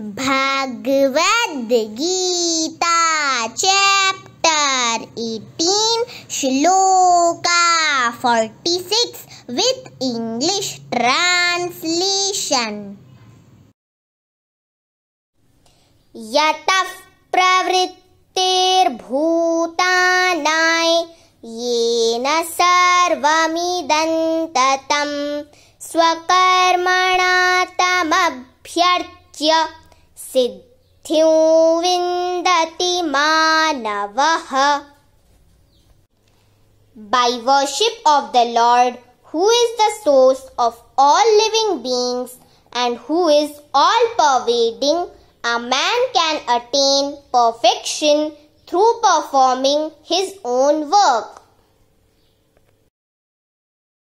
Gita chapter 18 shloka forty six with English translation यतः प्रवृत्तिर्भूतानाय येन सर्वमिदन्ततं स्वकर्मणा तमभ्यर्च्य सिद्धिं विन्दति मानवः By worship of the Lord, who is the source of all living beings and who is all pervading, a man can attain perfection through performing his own work.